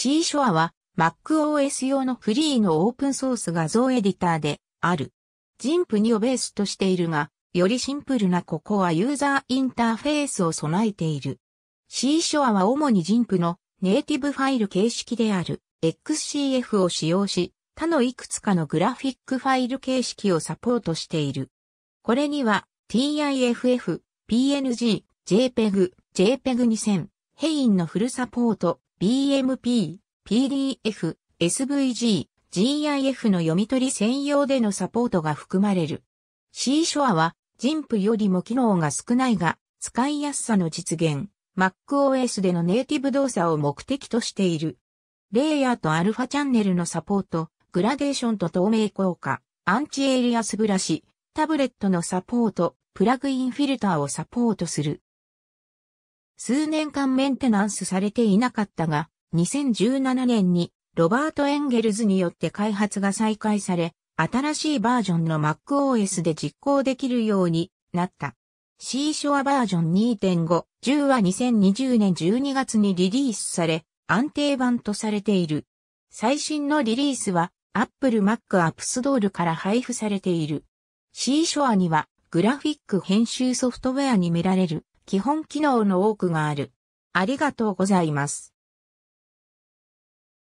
C ショアは MacOS 用のフリーのオープンソース画像エディターである。ジ i m p 2をベースとしているが、よりシンプルなここはユーザーインターフェースを備えている。C ショアは主にジ i m p のネイティブファイル形式である XCF を使用し、他のいくつかのグラフィックファイル形式をサポートしている。これには TIFF、PNG、JPEG、JPEG2000、ヘインのフルサポート、BMP、PDF、SVG、GIF の読み取り専用でのサポートが含まれる。C ショアは、ンプよりも機能が少ないが、使いやすさの実現、MacOS でのネイティブ動作を目的としている。レイヤーとアルファチャンネルのサポート、グラデーションと透明効果、アンチエイリアスブラシ、タブレットのサポート、プラグインフィルターをサポートする。数年間メンテナンスされていなかったが、2017年にロバート・エンゲルズによって開発が再開され、新しいバージョンの MacOS で実行できるようになった。C ショアバージョン2.5、10は2020年12月にリリースされ、安定版とされている。最新のリリースは Apple Mac App Store から配布されている。C ショアにはグラフィック編集ソフトウェアに見られる基本機能の多くがある。ありがとうございます。